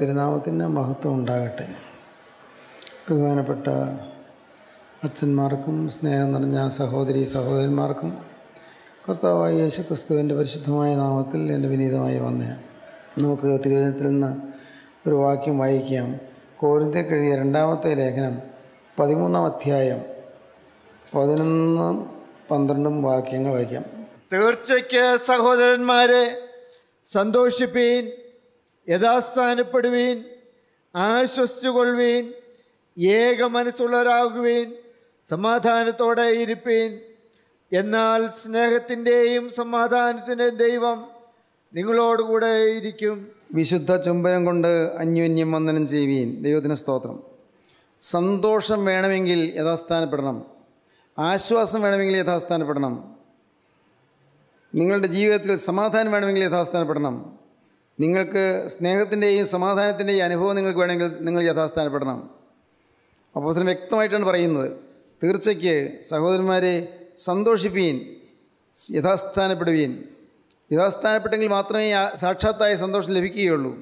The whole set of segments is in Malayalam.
തിരുനാമത്തിൻ്റെ മഹത്വം ഉണ്ടാകട്ടെ ബഹുമാനപ്പെട്ട അച്ഛന്മാർക്കും സ്നേഹം നിറഞ്ഞ സഹോദരി സഹോദരന്മാർക്കും കർത്താവായ യേശു ക്രിസ്തുവിൻ്റെ പരിശുദ്ധമായ നാമത്തിൽ എൻ്റെ വിനീതമായി വന്നേ നമുക്ക് തിരുവചനത്തിൽ നിന്ന് ഒരു വാക്യം വായിക്കാം കോരിന്തിൽ എഴുതിയ രണ്ടാമത്തെ ലേഖനം പതിമൂന്നാം അധ്യായം പതിനൊന്നും പന്ത്രണ്ടും വാക്യങ്ങൾ വായിക്കാം തീർച്ചയ്ക്ക് സഹോദരന്മാരെ സന്തോഷിപ്പീൻ യഥാസ്ഥാനപ്പെടുവീൻ ആശ്വസിച്ചുകൊള്ളുവീൻ ഏക മനസ്സുള്ളവരാകുവീൻ സമാധാനത്തോടെ ഇരിപ്പീൻ എന്നാൽ സ്നേഹത്തിൻ്റെയും സമാധാനത്തിൻ്റെയും ദൈവം നിങ്ങളോടുകൂടെ ഇരിക്കും വിശുദ്ധ ചുംബനം കൊണ്ട് അന്യോന്യം വന്ദനം ചെയ്യുവീൻ ദൈവത്തിന് സ്തോത്രം സന്തോഷം വേണമെങ്കിൽ യഥാസ്ഥാനപ്പെടണം ആശ്വാസം വേണമെങ്കിൽ യഥാസ്ഥാനപ്പെടണം നിങ്ങളുടെ ജീവിതത്തിൽ സമാധാനം വേണമെങ്കിൽ യഥാസ്ഥാനപ്പെടണം നിങ്ങൾക്ക് സ്നേഹത്തിൻ്റെയും സമാധാനത്തിൻ്റെയും അനുഭവം നിങ്ങൾക്ക് വേണമെങ്കിൽ നിങ്ങൾ യഥാസ്ഥാനപ്പെടണം അപ്പോസനം വ്യക്തമായിട്ടാണ് പറയുന്നത് തീർച്ചയ്ക്ക് സഹോദരന്മാരെ സന്തോഷിപ്പീൻ യഥാസ്ഥാനപ്പെടുവീൻ യഥാസ്ഥാനപ്പെട്ടെങ്കിൽ മാത്രമേ സാക്ഷാത്തായ സന്തോഷം ലഭിക്കുകയുള്ളൂ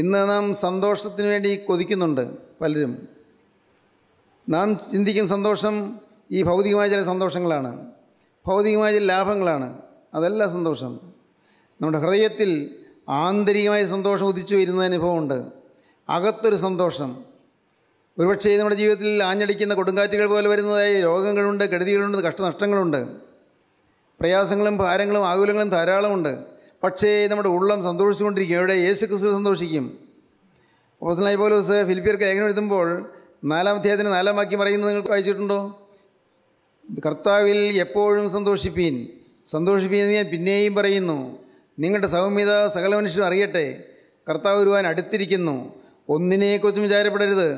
ഇന്ന് നാം സന്തോഷത്തിന് വേണ്ടി കൊതിക്കുന്നുണ്ട് പലരും നാം ചിന്തിക്കുന്ന സന്തോഷം ഈ ഭൗതികമായ ചില സന്തോഷങ്ങളാണ് ഭൗതികമായ ചില ലാഭങ്ങളാണ് അതല്ല സന്തോഷം നമ്മുടെ ഹൃദയത്തിൽ ആന്തരികമായ സന്തോഷം ഉദിച്ചു വരുന്ന അനുഭവമുണ്ട് അകത്തൊരു സന്തോഷം ഒരുപക്ഷേ നമ്മുടെ ജീവിതത്തിൽ ആഞ്ഞടിക്കുന്ന കൊടുങ്കാറ്റുകൾ പോലെ വരുന്നതായി രോഗങ്ങളുണ്ട് കെടുതികളുണ്ട് കഷ്ടനഷ്ടങ്ങളുണ്ട് പ്രയാസങ്ങളും ഭാരങ്ങളും ആകുലങ്ങളും ധാരാളമുണ്ട് പക്ഷേ നമ്മുടെ ഉള്ളം സന്തോഷിച്ചുകൊണ്ടിരിക്കും എവിടെ യേശു ക്രിസ്തു സന്തോഷിക്കും ഓസനായി പോലോസ് ഫിലിപ്പിയർക്ക് ലേഖനം എഴുതുമ്പോൾ നാലാം അധ്യായത്തിന് നാലാം വാക്യം പറയുന്നത് നിങ്ങൾക്ക് വായിച്ചിട്ടുണ്ടോ കർത്താവിൽ എപ്പോഴും സന്തോഷിപ്പീൻ സന്തോഷിപ്പീൻ എന്ന് ഞാൻ പിന്നെയും പറയുന്നു നിങ്ങളുടെ സൗമ്യത സകല മനുഷ്യരും അറിയട്ടെ കർത്താവ് വരുവാൻ അടുത്തിരിക്കുന്നു ഒന്നിനെക്കുറിച്ചും വിചാരപ്പെടരുത്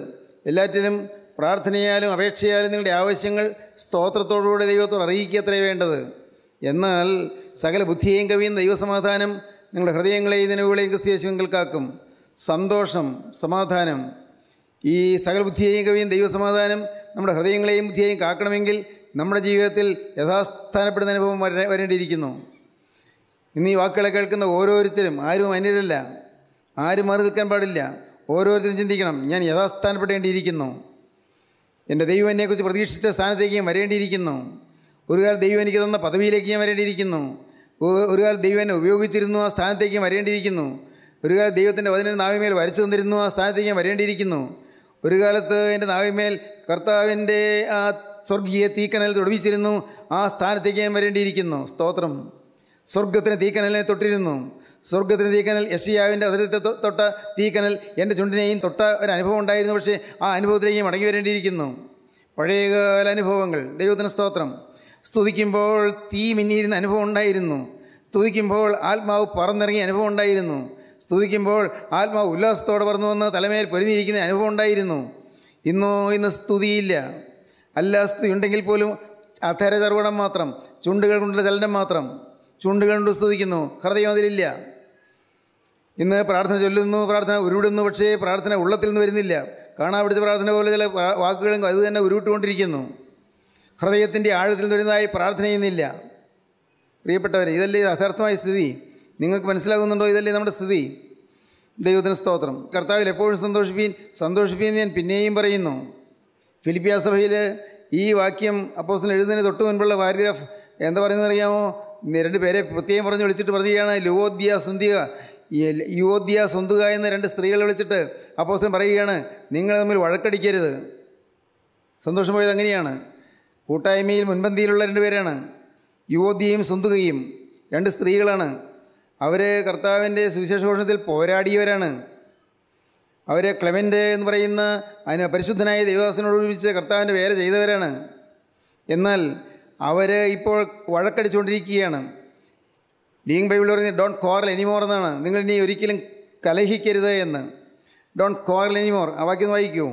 എല്ലാറ്റിലും പ്രാർത്ഥനയാലും അപേക്ഷയാലും നിങ്ങളുടെ ആവശ്യങ്ങൾ സ്തോത്രത്തോടുകൂടെ ദൈവത്തോട് അറിയിക്കത്രേ വേണ്ടത് എന്നാൽ സകല ബുദ്ധിയെയും കവിയും ദൈവസമാധാനം നിങ്ങളുടെ ഹൃദയങ്ങളെയും നിലവുകളെയും ക്രിസ്തീയശുവിൽ കാക്കും സന്തോഷം സമാധാനം ഈ സകല ബുദ്ധിയെയും കവിയും ദൈവസമാധാനം നമ്മുടെ ഹൃദയങ്ങളെയും ബുദ്ധിയെയും കാക്കണമെങ്കിൽ നമ്മുടെ ജീവിതത്തിൽ യഥാസ്ഥാനപ്പെടുന്ന അനുഭവം വരേണ്ടിയിരിക്കുന്നു ഇന്ന് ഈ വാക്കുകളെ കേൾക്കുന്ന ഓരോരുത്തരും ആരും അന്യരല്ല ആരും മാറി നിൽക്കാൻ പാടില്ല ഓരോരുത്തരും ചിന്തിക്കണം ഞാൻ യഥാസ്ഥാനപ്പെടേണ്ടിയിരിക്കുന്നു എൻ്റെ ദൈവം എന്നെക്കുറിച്ച് പ്രതീക്ഷിച്ച സ്ഥാനത്തേക്ക് ഞാൻ വരേണ്ടിയിരിക്കുന്നു ഒരു കാലം ദൈവം എനിക്ക് തന്ന പദവിയിലേക്ക് ഞാൻ വരേണ്ടിയിരിക്കുന്നു ഒരു കാലം ദൈവം എന്നെ ഉപയോഗിച്ചിരുന്നു ആ സ്ഥാനത്തേക്ക് വരേണ്ടിയിരിക്കുന്നു ഒരു കാലം ദൈവത്തിൻ്റെ വചന നാവിമേൽ വരച്ചു തന്നിരുന്നു ആ സ്ഥാനത്തേക്ക് ഞാൻ വരേണ്ടിയിരിക്കുന്നു ഒരു കാലത്ത് എൻ്റെ നാവിമേൽ കർത്താവിൻ്റെ ആ സ്വർഗീയ തീക്കനൽ തുടവിച്ചിരുന്നു ആ സ്ഥാനത്തേക്ക് ഞാൻ വരേണ്ടിയിരിക്കുന്നു സ്തോത്രം സ്വർഗത്തിന് തീക്കനലിനെ തൊട്ടിരുന്നു സ്വർഗത്തിന് തീക്കനൽ യസിയാവിൻ്റെ അതിരത്തെ തൊട്ട തീക്കനൽ എൻ്റെ ചുണ്ടിനെയും തൊട്ട ഒരു അനുഭവം ഉണ്ടായിരുന്നു പക്ഷേ ആ അനുഭവത്തിലേക്ക് മടങ്ങി വരേണ്ടിയിരിക്കുന്നു പഴയകാല അനുഭവങ്ങൾ ദൈവത്തിന് സ്തോത്രം സ്തുതിക്കുമ്പോൾ തീ മിന്നിയിരുന്ന അനുഭവം ഉണ്ടായിരുന്നു സ്തുതിക്കുമ്പോൾ ആത്മാവ് പറന്നിറങ്ങിയ അനുഭവം ഉണ്ടായിരുന്നു സ്തുതിക്കുമ്പോൾ ആത്മാവ് ഉല്ലാസത്തോടെ പറന്നു വന്ന് തലമേൽ പൊരിഞ്ഞിരിക്കുന്ന അനുഭവം ഉണ്ടായിരുന്നു ഇന്നോ ഇന്ന് സ്തുതിയില്ല അല്ല സ്തുതി ഉണ്ടെങ്കിൽ പോലും അധരചർവണം മാത്രം ചുണ്ടുകൾ കൊണ്ടുള്ള ചലനം മാത്രം ചുണ്ടുകണ്ട് സ്തുതിക്കുന്നു ഹൃദയം അതിലില്ല ഇന്ന് പ്രാർത്ഥന ചൊല്ലുന്നു പ്രാർത്ഥന ഉരുവിടുന്നു പക്ഷേ പ്രാർത്ഥന ഉള്ളത്തിൽ നിന്ന് വരുന്നില്ല കാണാൻ പിടിച്ച പ്രാർത്ഥന പോലെ ചില വാക്കുകളും അത് തന്നെ ഉരുവിട്ടുകൊണ്ടിരിക്കുന്നു ഹൃദയത്തിൻ്റെ ആഴത്തിൽ വരുന്നതായി പ്രാർത്ഥന ചെയ്യുന്നില്ല പ്രിയപ്പെട്ടവരെ ഇതല്ലേ യഥാർത്ഥമായ സ്ഥിതി നിങ്ങൾക്ക് മനസ്സിലാകുന്നുണ്ടോ ഇതല്ലേ നമ്മുടെ സ്ഥിതി ദൈവത്തിന് സ്തോത്രം കർത്താവിൽ എപ്പോഴും സന്തോഷിപ്പീൻ സന്തോഷിപ്പീൻ ഞാൻ പിന്നെയും പറയുന്നു ഫിലിപ്പിയ സഭയിൽ ഈ വാക്യം അപ്പോസിന് എഴുതുന്നതിന് തൊട്ട് മുൻപുള്ള പാരഗ്രാഫ് എന്താ പറയുന്നത് അറിയാമോ രണ്ട് പേരെ പ്രത്യേകം പറഞ്ഞ് വിളിച്ചിട്ട് പറയുകയാണ് ലുവോദ്യ സുന്ദിക യുവോദ്യ സ്വന്തുക എന്ന രണ്ട് സ്ത്രീകളെ വിളിച്ചിട്ട് അപ്പോസ്റ്റൻ പറയുകയാണ് നിങ്ങൾ തമ്മിൽ വഴക്കടിക്കരുത് സന്തോഷം പോയത് അങ്ങനെയാണ് കൂട്ടായ്മയിൽ മുൻപന്തിയിലുള്ള രണ്ട് പേരാണ് യുവോദ്യയും സ്വന്തുകയും രണ്ട് സ്ത്രീകളാണ് അവർ കർത്താവിൻ്റെ സുവിശേഷഘോഷണത്തിൽ പോരാടിയവരാണ് അവരെ ക്ലെമൻ്റ് എന്ന് പറയുന്ന അതിന് പരിശുദ്ധനായ ദൈവദാസനോട് ഒരുമിച്ച് കർത്താവിൻ്റെ വേല ചെയ്തവരാണ് എന്നാൽ അവർ ഇപ്പോൾ വഴക്കടിച്ചുകൊണ്ടിരിക്കുകയാണ് ലീങ് ബൈബിൾ പറയുന്നത് ഡോണ്ട് കോറൽ എനിമോർ എന്നാണ് നിങ്ങൾ ഇനി ഒരിക്കലും കലഹിക്കരുത് എന്ന് ഡോണ്ട് കോറൽ എനിമോർ ആ വാക്യം വായിക്കൂ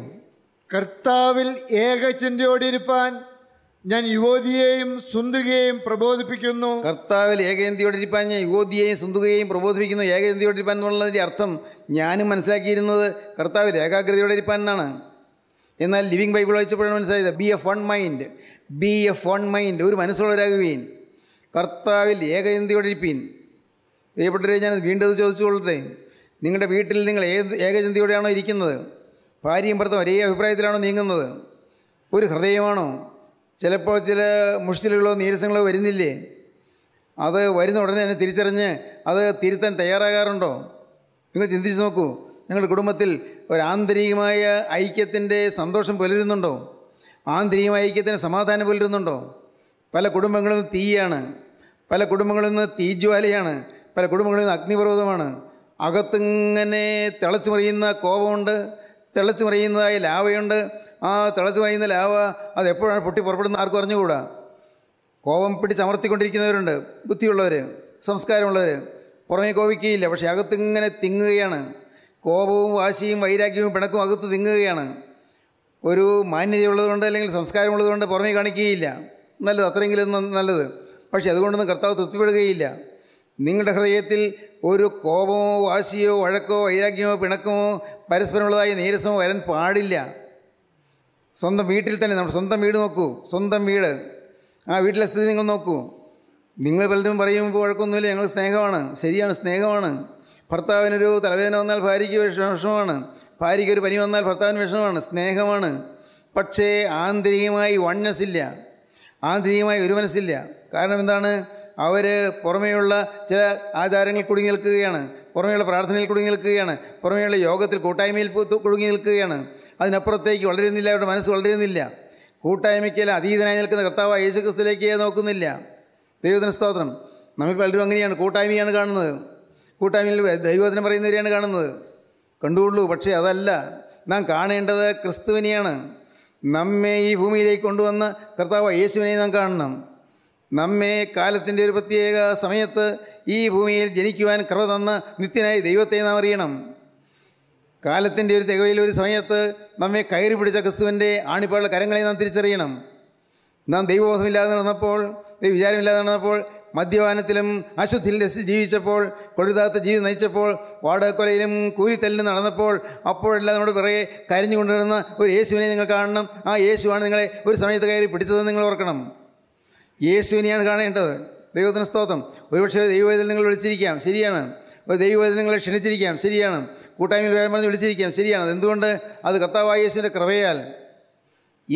കർത്താവിൽ ഏകചിന്തയോടിരിപ്പാൻ ഞാൻ യുവതിയെയും സുന്ദുകയെയും പ്രബോധിപ്പിക്കുന്നു കർത്താവിൽ ഏകചിന്തയോടിരിപ്പാൻ ഞാൻ യുവതിയെയും സുന്ദുകയെയും പ്രബോധിപ്പിക്കുന്നു ഏകചിന്തയോടിരിപ്പാൻ എന്നുള്ളതിൻ്റെ അർത്ഥം ഞാനും മനസ്സിലാക്കിയിരുന്നത് കർത്താവിൽ ഇരിപ്പാൻ എന്നാണ് എന്നാൽ ലിവിങ് ബൈബിൾ വായിച്ചപ്പോഴാണ് മനസ്സിലായത് be of one mind be of one mind ഒരു മനസ്സുള്ളവരാകുകയും കർത്താവിൽ ഇരിപ്പീൻ പ്രിയപ്പെട്ടവരെ ഞാൻ വീണ്ടും അത് ചോദിച്ചുകൊള്ളട്ടെ നിങ്ങളുടെ വീട്ടിൽ നിങ്ങൾ ഏത് ഏകചിന്തയോടെയാണോ ഇരിക്കുന്നത് ഭാര്യയും ഭർത്തം ഒരേ അഭിപ്രായത്തിലാണോ നീങ്ങുന്നത് ഒരു ഹൃദയമാണോ ചിലപ്പോൾ ചില മുഷ്കിലുകളോ നീരസങ്ങളോ വരുന്നില്ലേ അത് വരുന്ന ഉടനെ തന്നെ തിരിച്ചറിഞ്ഞ് അത് തിരുത്താൻ തയ്യാറാകാറുണ്ടോ നിങ്ങൾ ചിന്തിച്ച് നോക്കൂ നിങ്ങളുടെ കുടുംബത്തിൽ ഒരു ആന്തരികമായ ഐക്യത്തിൻ്റെ സന്തോഷം പുലരുന്നുണ്ടോ ആന്തരികം ഐക്യത്തിന് സമാധാനം പുലരുന്നുണ്ടോ പല കുടുംബങ്ങളിൽ നിന്ന് തീയാണ് പല കുടുംബങ്ങളിൽ നിന്ന് തീജ്വാലയാണ് പല കുടുംബങ്ങളിൽ നിന്ന് അഗ്നിപർവ്വതമാണ് അകത്തിങ്ങനെ തിളച്ചു മറിയുന്ന കോപമുണ്ട് തിളച്ചു മറിയുന്നതായ ലാവയുണ്ട് ആ തിളച്ചു മറിയുന്ന ലാവ അത് എപ്പോഴാണ് പൊട്ടി പുറപ്പെടുന്ന ആർക്കും അറിഞ്ഞുകൂടാ കോപം പിടിച്ചമർത്തിക്കൊണ്ടിരിക്കുന്നവരുണ്ട് ബുദ്ധിയുള്ളവർ സംസ്കാരമുള്ളവർ പുറമേ കോപിക്കുകയില്ല പക്ഷേ അകത്തിങ്ങനെ തിങ്ങുകയാണ് കോപവും വാശിയും വൈരാഗ്യവും പിണക്കും അകത്ത് തിങ്ങുകയാണ് ഒരു മാന്യതയുള്ളതുകൊണ്ട് അല്ലെങ്കിൽ സംസ്കാരമുള്ളതുകൊണ്ട് പുറമേ കാണിക്കുകയില്ല നല്ലത് അത്രയെങ്കിലും നല്ലത് പക്ഷേ അതുകൊണ്ടൊന്നും കർത്താവ് തൃപ്തിപ്പെടുകയില്ല നിങ്ങളുടെ ഹൃദയത്തിൽ ഒരു കോപമോ വാശിയോ വഴക്കോ വൈരാഗ്യമോ പിണക്കമോ പരസ്പരമുള്ളതായി നീരസമോ വരാൻ പാടില്ല സ്വന്തം വീട്ടിൽ തന്നെ നമ്മുടെ സ്വന്തം വീട് നോക്കൂ സ്വന്തം വീട് ആ വീട്ടിലെ സ്ഥിതി നിങ്ങൾ നോക്കൂ നിങ്ങൾ പലരും പറയുമ്പോൾ വഴക്കൊന്നുമില്ല ഞങ്ങൾ സ്നേഹമാണ് ശരിയാണ് സ്നേഹമാണ് ഭർത്താവിനൊരു തലവേദന വന്നാൽ ഭാര്യയ്ക്ക് വിഷമമാണ് ഭാര്യയ്ക്ക് ഒരു പനി വന്നാൽ ഭർത്താവിന് വിഷമമാണ് സ്നേഹമാണ് പക്ഷേ ആന്തരികമായി വണ്ണസില്ല ആന്തരികമായി ഒരു മനസ്സില്ല കാരണം എന്താണ് അവർ പുറമേയുള്ള ചില ആചാരങ്ങളിൽ കുടുങ്ങി നിൽക്കുകയാണ് പുറമേയുള്ള പ്രാർത്ഥനയിൽ കുടുങ്ങി നിൽക്കുകയാണ് പുറമേയുള്ള യോഗത്തിൽ കൂട്ടായ്മയിൽ കുടുങ്ങി നിൽക്കുകയാണ് അതിനപ്പുറത്തേക്ക് വളരുന്നില്ല അവരുടെ മനസ്സ് വളരുന്നില്ല കൂട്ടായ്മയ്ക്കല്ല അതീതനായി നിൽക്കുന്ന കർത്താവ് യേശുക്രിസ്തുലേക്ക് നോക്കുന്നില്ല ദൈവത്തിന് സ്തോത്രം നമ്മൾ പലരും അങ്ങനെയാണ് കൂട്ടായ്മയാണ് കാണുന്നത് കൂട്ടായ്മയിൽ ദൈവവചനം പറയുന്നവരെയാണ് കാണുന്നത് കണ്ടുകൊള്ളൂ പക്ഷേ അതല്ല നാം കാണേണ്ടത് ക്രിസ്തുവിനെയാണ് നമ്മെ ഈ ഭൂമിയിലേക്ക് കൊണ്ടുവന്ന കർത്താവ് യേശുവിനെ നാം കാണണം നമ്മെ കാലത്തിൻ്റെ ഒരു പ്രത്യേക സമയത്ത് ഈ ഭൂമിയിൽ ജനിക്കുവാൻ കൃപ തന്ന നിത്യനായ ദൈവത്തെ നാം അറിയണം കാലത്തിൻ്റെ ഒരു തികവയിൽ ഒരു സമയത്ത് നമ്മെ കയറി പിടിച്ച ക്രിസ്തുവിൻ്റെ ആണിപ്പാടുള്ള കരങ്ങളെ നാം തിരിച്ചറിയണം നാം ദൈവബോധമില്ലാതെ നടന്നപ്പോൾ വിചാരമില്ലാതെ നടന്നപ്പോൾ മദ്യപാനത്തിലും അശുദ്ധിയിൽ രസി ജീവിച്ചപ്പോൾ കൊഴുതാത്ത ജീവിതം നയിച്ചപ്പോൾ വാടകക്കൊലയിലും കൂലിത്തല്ലിലും നടന്നപ്പോൾ അപ്പോഴെല്ലാം നമ്മുടെ പിറകെ കരഞ്ഞുകൊണ്ടിരുന്ന ഒരു യേശുവിനെ നിങ്ങൾ കാണണം ആ യേശുവാണ് നിങ്ങളെ ഒരു സമയത്ത് കയറി പിടിച്ചതെന്ന് നിങ്ങൾ ഓർക്കണം യേശുവിനെയാണ് കാണേണ്ടത് ദൈവത്തിന് സ്തോത്രം ഒരുപക്ഷെ ദൈവവേദന നിങ്ങൾ വിളിച്ചിരിക്കാം ശരിയാണ് ഒരു ദൈവവേദന നിങ്ങളെ ക്ഷണിച്ചിരിക്കാം ശരിയാണ് കൂട്ടായ്മയിൽ വരാൻ പറഞ്ഞ് വിളിച്ചിരിക്കാം ശരിയാണ് അതെന്തുകൊണ്ട് അത് കർത്താവായ യേശുവിൻ്റെ കൃപയാൽ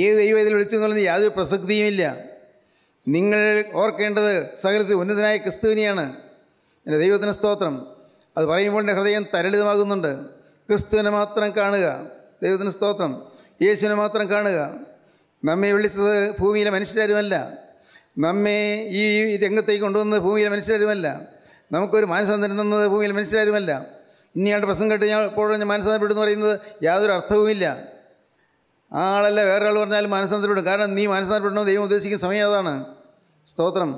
ഏത് ദൈവവേദന വിളിച്ചു എന്നുള്ളത് യാതൊരു പ്രസക്തിയുമില്ല നിങ്ങൾ ഓർക്കേണ്ടത് സകലത്തിൽ ഉന്നതനായ ക്രിസ്തുവിനെയാണ് എൻ്റെ ദൈവത്തിന് സ്തോത്രം അത് പറയുമ്പോൾ എൻ്റെ ഹൃദയം തരളിതമാകുന്നുണ്ട് ക്രിസ്തുവിനെ മാത്രം കാണുക ദൈവത്തിന് സ്തോത്രം യേശുവിനെ മാത്രം കാണുക നമ്മെ വിളിച്ചത് ഭൂമിയിലെ മനുഷ്യരായിരുന്നല്ല നമ്മെ ഈ രംഗത്തേക്ക് കൊണ്ടുവന്നത് ഭൂമിയിലെ മനുഷ്യരായിരുന്നല്ല നമുക്കൊരു മാനസം തരുന്നത് ഭൂമിയിലെ മനുഷ്യരായിരുന്നല്ല ഇനിയാളുടെ പ്രസംഗം കേട്ട് ഞാൻ എപ്പോഴും ഞാൻ മാനസാന്തരപ്പെടുന്നു പറയുന്നത് യാതൊരു അർത്ഥവുമില്ല ആളല്ല വേറൊരാൾ പറഞ്ഞാലും മാനസാന്തരപ്പെടും കാരണം നീ മാനസാന്തരപ്പെടണമെന്ന് ദൈവം ഉദ്ദേശിക്കുന്ന സമയം അതാണ് സ്തോത്രം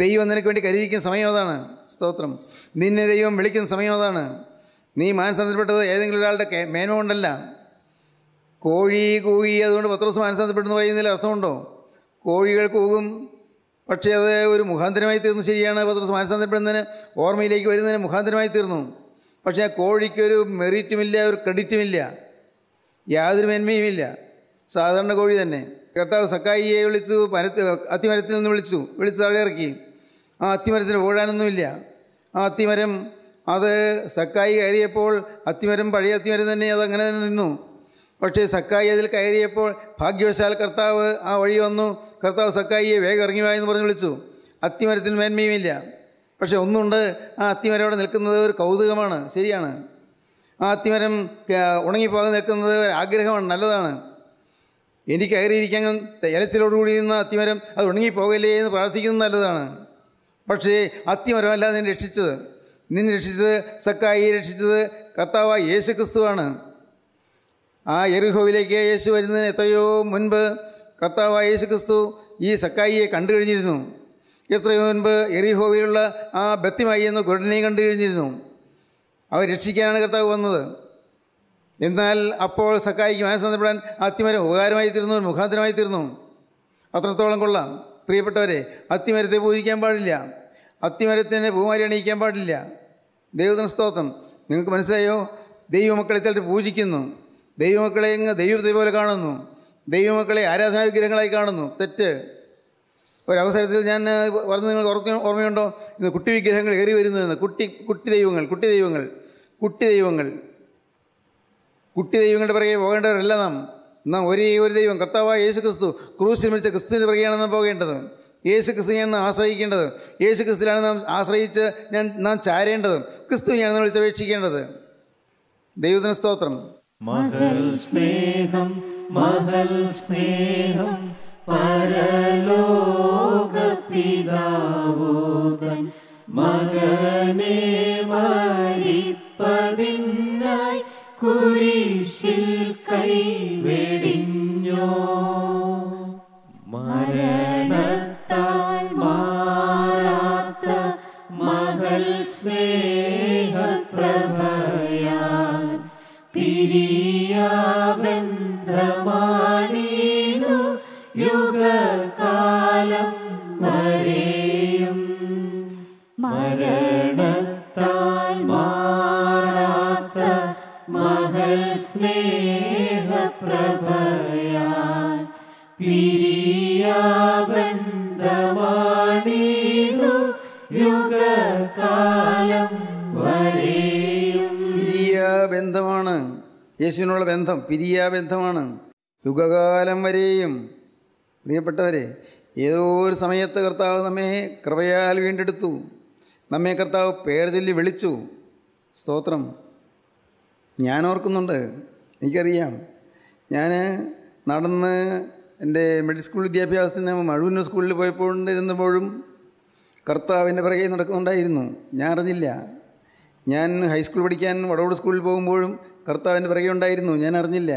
ദൈവം നിനക്ക് വേണ്ടി കരുതിയിരിക്കുന്ന സമയം അതാണ് സ്തോത്രം നിന്നെ ദൈവം വിളിക്കുന്ന സമയം അതാണ് നീ മാനസാന്തരപ്പെട്ടത് ഏതെങ്കിലും ഒരാളുടെ മേന്മ കൊണ്ടല്ല കോഴി കൂകി അതുകൊണ്ട് പത്രോസ് മാനസാന്തരപ്പെട്ടെന്ന് പറയുന്നതിൽ അർത്ഥമുണ്ടോ കോഴികൾ കൂകും പക്ഷേ അത് ഒരു മുഖാന്തരമായി തീർന്നു ശരിയാണ് പത്രോസ് മാനസാന്തരപ്പെടുന്നതിന് ഓർമ്മയിലേക്ക് വരുന്നതിന് മുഖാന്തരമായി തീർന്നു പക്ഷേ ആ കോഴിക്കൊരു മെറിറ്റുമില്ല ഒരു ക്രെഡിറ്റുമില്ല യാതൊരു മേന്മയുമില്ല സാധാരണ കോഴി തന്നെ കർത്താവ് സക്കായിയെ വിളിച്ചു മരത്ത് അത്തിമരത്തിൽ നിന്ന് വിളിച്ചു വിളിച്ച് താഴെ ഇറക്കി ആ അത്തിമരത്തിന് ഓടാനൊന്നുമില്ല ആ അത്തിമരം അത് സക്കായി കയറിയപ്പോൾ അത്തിമരം പഴയ അത്തിമരം തന്നെ അതങ്ങനെ തന്നെ നിന്നു പക്ഷേ സക്കായി അതിൽ കയറിയപ്പോൾ ഭാഗ്യവശാൽ കർത്താവ് ആ വഴി വന്നു കർത്താവ് സക്കായിയെ വേഗം ഇറങ്ങി വായെന്ന് പറഞ്ഞ് വിളിച്ചു അത്തിമരത്തിന് മേന്മയുമില്ല പക്ഷേ ഒന്നുണ്ട് ആ അത്തിമരം അവിടെ നിൽക്കുന്നത് ഒരു കൗതുകമാണ് ശരിയാണ് ആ അത്തിമരം ഉണങ്ങിപ്പോകാൻ നിൽക്കുന്നത് ആഗ്രഹമാണ് നല്ലതാണ് ഇനി കയറിയിരിക്കാൻ ഇലച്ചിലോടുകൂടി ഇരുന്ന അത്തിമരം അത് ഉണങ്ങി എന്ന് പ്രാർത്ഥിക്കുന്നത് നല്ലതാണ് പക്ഷേ അത്തിമരമല്ല നിന്നെ രക്ഷിച്ചത് നിന്നെ രക്ഷിച്ചത് സക്കായി രക്ഷിച്ചത് കർത്താവായ യേശു ക്രിസ്തുവാണ് ആ എരുഹോവിലേക്ക് യേശു വരുന്നതിന് എത്രയോ മുൻപ് കർത്താവായ യേശു ക്രിസ്തു ഈ സക്കായിയെ കണ്ടു കഴിഞ്ഞിരുന്നു എത്രയോ മുൻപ് എരിഹോവിലുള്ള ആ ബത്തിമായി എന്ന കുരടനെയും കണ്ടു കഴിഞ്ഞിരുന്നു അവർ രക്ഷിക്കാനാണ് കർത്താവ് വന്നത് എന്നാൽ അപ്പോൾ സക്കായിക്ക് മനസ്സന്ധപ്പെടാൻ അത്തിമരം ഉപകാരമായി തീർന്നു മുഖാന്തരമായി തീർന്നു അത്രത്തോളം കൊള്ളാം പ്രിയപ്പെട്ടവരെ അത്തിമരത്തെ പൂജിക്കാൻ പാടില്ല അത്തിമരത്തിനെ ഭൂമാരി അണിയിക്കാൻ പാടില്ല ദൈവത്തിന് സ്തോത്രം നിങ്ങൾക്ക് മനസ്സിലായോ ദൈവമക്കളെ ചിലർ പൂജിക്കുന്നു ദൈവമക്കളെ ഇങ്ങ് ദൈവത്തെ പോലെ കാണുന്നു ദൈവമക്കളെ ആരാധനാ വിഗ്രഹങ്ങളായി കാണുന്നു തെറ്റ് ഒരവസരത്തിൽ ഞാൻ പറഞ്ഞ് നിങ്ങൾ ഓർക്ക ഓർമ്മയുണ്ടോ ഇന്ന് കുട്ടി വിഗ്രഹങ്ങൾ ഏറി വരുന്നതെന്ന് കുട്ടി കുട്ടി ദൈവങ്ങൾ കുട്ടി ദൈവങ്ങൾ കുട്ടി ദൈവങ്ങൾ കുട്ടി ദൈവങ്ങളുടെ പിറകെ പോകേണ്ടവരല്ല നാം നാം ഒരേ ഒരു ദൈവം കർത്താവായ യേശു ക്രിസ്തു ക്രൂശിൽ മരിച്ച ക്രിസ്തുവിന് പിറകെയാണ് നാം പോകേണ്ടത് യേശു ക്രിസ്തുവിനെയാണ് നാം ആശ്രയിക്കേണ്ടത് യേശു ക്രിസ്തുവിനാണ് നാം ആശ്രയിച്ച് ഞാൻ നാം ചാരേണ്ടത് ക്രിസ്തുവിനെയാണ് വിളിച്ച് അപേക്ഷിക്കേണ്ടത് ദൈവത്തിന് സ്തോത്രം മകൾ സ്നേഹം മകൾ സ്നേഹം ബന്ധമാണ് യേശുവിനുള്ള ബന്ധം പിരിയാ ബന്ധമാണ് യുഗകാലം വരെയും പ്രിയപ്പെട്ടവരെ ഏതോ ഒരു സമയത്ത് കർത്താവ് നമ്മെ കൃപയാൽ വീണ്ടെടുത്തു നമ്മെ കർത്താവ് പേർ ചൊല്ലി വിളിച്ചു സ്തോത്രം ഞാൻ ഓർക്കുന്നുണ്ട് എനിക്കറിയാം ഞാൻ നടന്ന് എൻ്റെ മെഡിക്കൽ സ്കൂൾ വിദ്യാഭ്യാസത്തിന് മഴുവിൻ്റെ സ്കൂളിൽ പോയപ്പോണ്ടിരുന്നപ്പോഴും കർത്താവിൻ്റെ പിറകെ നടക്കുന്നുണ്ടായിരുന്നു ഞാൻ അറിഞ്ഞില്ല ഞാൻ ഹൈസ്കൂൾ പഠിക്കാൻ വടവോട് സ്കൂളിൽ പോകുമ്പോഴും കർത്താവിൻ്റെ പിറകെ ഉണ്ടായിരുന്നു ഞാൻ അറിഞ്ഞില്ല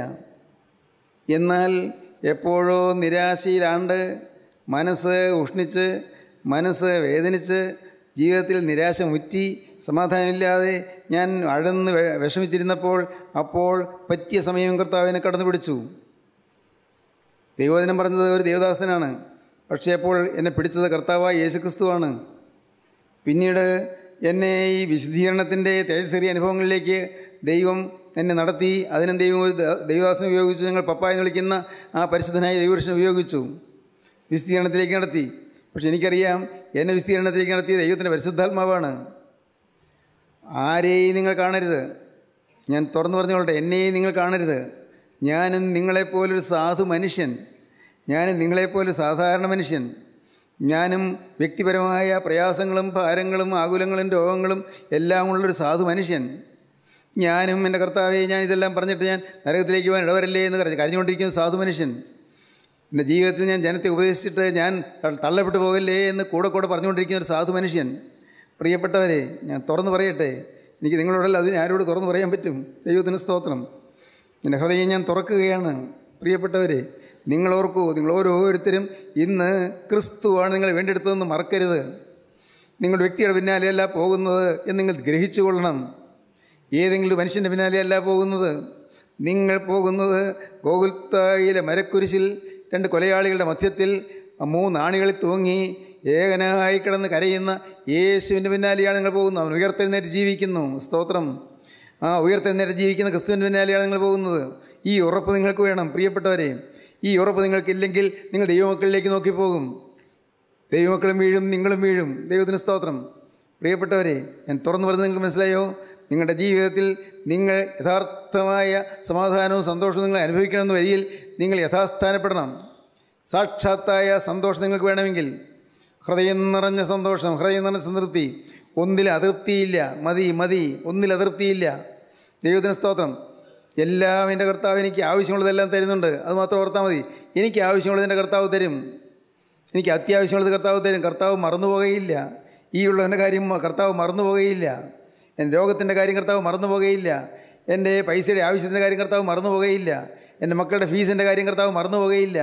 എന്നാൽ എപ്പോഴോ നിരാശയിലാണ്ട് മനസ്സ് ഉഷ്ണിച്ച് മനസ്സ് വേദനിച്ച് ജീവിതത്തിൽ നിരാശ മുറ്റി സമാധാനമില്ലാതെ ഞാൻ അഴന്ന് വിഷമിച്ചിരുന്നപ്പോൾ അപ്പോൾ പറ്റിയ സമയം കർത്താവിനെ കടന്നു പിടിച്ചു ദൈവോദനം പറഞ്ഞത് ഒരു ദേവദാസനാണ് പക്ഷേ അപ്പോൾ എന്നെ പിടിച്ചത് കർത്താവായ യേശുക്രിസ്തുവാണ് പിന്നീട് എന്നെ ഈ വിശുദ്ധീകരണത്തിൻ്റെ തേജസ്സേറിയ അനുഭവങ്ങളിലേക്ക് ദൈവം എന്നെ നടത്തി അതിനും ദൈവം ഒരു ദൈവദാസനെ ഉപയോഗിച്ചു ഞങ്ങൾ പപ്പ എന്ന് വിളിക്കുന്ന ആ പരിശുദ്ധനായ ദൈവപുരുഷനെ ഉപയോഗിച്ചു വിശദീകരണത്തിലേക്ക് നടത്തി പക്ഷെ എനിക്കറിയാം എന്നെ വിശദീകരണത്തിലേക്ക് നടത്തിയ ദൈവത്തിൻ്റെ പരിശുദ്ധാത്മാവാണ് ആരെയും നിങ്ങൾ കാണരുത് ഞാൻ തുറന്നു പറഞ്ഞുകൊള്ളെ എന്നെയും നിങ്ങൾ കാണരുത് ഞാനും നിങ്ങളെപ്പോലൊരു സാധു മനുഷ്യൻ ഞാനും നിങ്ങളെപ്പോലൊരു സാധാരണ മനുഷ്യൻ ഞാനും വ്യക്തിപരമായ പ്രയാസങ്ങളും ഭാരങ്ങളും ആകുലങ്ങളും രോഗങ്ങളും എല്ലാം ഉള്ളൊരു സാധു മനുഷ്യൻ ഞാനും എൻ്റെ കർത്താവെ ഞാൻ ഇതെല്ലാം പറഞ്ഞിട്ട് ഞാൻ നരകത്തിലേക്ക് പോകാൻ ഇടവരല്ലേ എന്ന് കരഞ്ഞു കരഞ്ഞുകൊണ്ടിരിക്കുന്ന സാധു മനുഷ്യൻ എൻ്റെ ജീവിതത്തിൽ ഞാൻ ജനത്തെ ഉപദേശിച്ചിട്ട് ഞാൻ തള്ളപ്പെട്ടു പോകല്ലേ എന്ന് കൂടെ കൂടെ പറഞ്ഞുകൊണ്ടിരിക്കുന്ന ഒരു സാധു മനുഷ്യൻ പ്രിയപ്പെട്ടവരെ ഞാൻ തുറന്നു പറയട്ടെ എനിക്ക് നിങ്ങളോടല്ല അതിന് ആരോട് തുറന്നു പറയാൻ പറ്റും ദൈവത്തിന് സ്തോത്രം എൻ്റെ ഹൃദയം ഞാൻ തുറക്കുകയാണ് പ്രിയപ്പെട്ടവരെ നിങ്ങൾ ഓർക്കൂ നിങ്ങൾ ഓരോരുത്തരും ഇന്ന് ക്രിസ്തുവാണ് നിങ്ങൾ വേണ്ടിയെടുത്തതെന്ന് മറക്കരുത് നിങ്ങളുടെ വ്യക്തിയുടെ പിന്നാലെയല്ല പോകുന്നത് എന്ന് നിങ്ങൾ ഗ്രഹിച്ചു കൊള്ളണം ഏതെങ്കിലും മനുഷ്യൻ്റെ പിന്നാലെയല്ല പോകുന്നത് നിങ്ങൾ പോകുന്നത് ഗോകുൽത്തായിലെ മരക്കുരിശിൽ രണ്ട് കൊലയാളികളുടെ മധ്യത്തിൽ മൂന്ന് തൂങ്ങി ഏകനായി കിടന്ന് കരയുന്ന യേശുവിൻ്റെ പിന്നാലെയാണ് നിങ്ങൾ പോകുന്നത് അവൻ ഉയർത്തെഴുന്നേറ്റ് ജീവിക്കുന്നു സ്തോത്രം ആ ഉയർത്തെഴുന്നേറ്റ് ജീവിക്കുന്ന ക്രിസ്തുവിൻ്റെ പിന്നാലെയാണ് നിങ്ങൾ പോകുന്നത് ഈ ഉറപ്പ് നിങ്ങൾക്ക് വേണം പ്രിയപ്പെട്ടവരെയും ഈ ഉറപ്പ് നിങ്ങൾക്കില്ലെങ്കിൽ നിങ്ങൾ ദൈവമക്കളിലേക്ക് നോക്കിപ്പോകും ദൈവമക്കളും വീഴും നിങ്ങളും വീഴും ദൈവത്തിന് സ്തോത്രം പ്രിയപ്പെട്ടവരെ ഞാൻ തുറന്നു പറഞ്ഞ് നിങ്ങൾക്ക് മനസ്സിലായോ നിങ്ങളുടെ ജീവിതത്തിൽ നിങ്ങൾ യഥാർത്ഥമായ സമാധാനവും സന്തോഷവും നിങ്ങൾ അനുഭവിക്കണമെന്ന് വരിയിൽ നിങ്ങൾ യഥാസ്ഥാനപ്പെടണം സാക്ഷാത്തായ സന്തോഷം നിങ്ങൾക്ക് വേണമെങ്കിൽ ഹൃദയം നിറഞ്ഞ സന്തോഷം ഹൃദയം നിറഞ്ഞ സംതൃപ്തി ഒന്നിൽ അതൃപ്തിയില്ല മതി മതി ഒന്നിൽ അതൃപ്തിയില്ല ദൈവത്തിന് സ്തോത്രം എല്ലാം എൻ്റെ കർത്താവ് എനിക്ക് ആവശ്യമുള്ളതെല്ലാം തരുന്നുണ്ട് അത് മാത്രം ഓർത്താൽ മതി എനിക്ക് ആവശ്യമുള്ളത് എൻ്റെ കർത്താവ് തരും എനിക്ക് അത്യാവശ്യമുള്ളത് കർത്താവ് തരും കർത്താവ് മറന്നു പോകുകയില്ല ഈ എൻ്റെ കാര്യം കർത്താവ് മറന്നു പോകുകയില്ല എൻ്റെ രോഗത്തിൻ്റെ കാര്യം കർത്താവ് മറന്നു പോകുകയില്ല എൻ്റെ പൈസയുടെ ആവശ്യത്തിൻ്റെ കാര്യം കർത്താവ് മറന്നു പോകുകയില്ല എൻ്റെ മക്കളുടെ ഫീസിൻ്റെ കാര്യം കർത്താവ് മറന്നു പോകുകയില്ല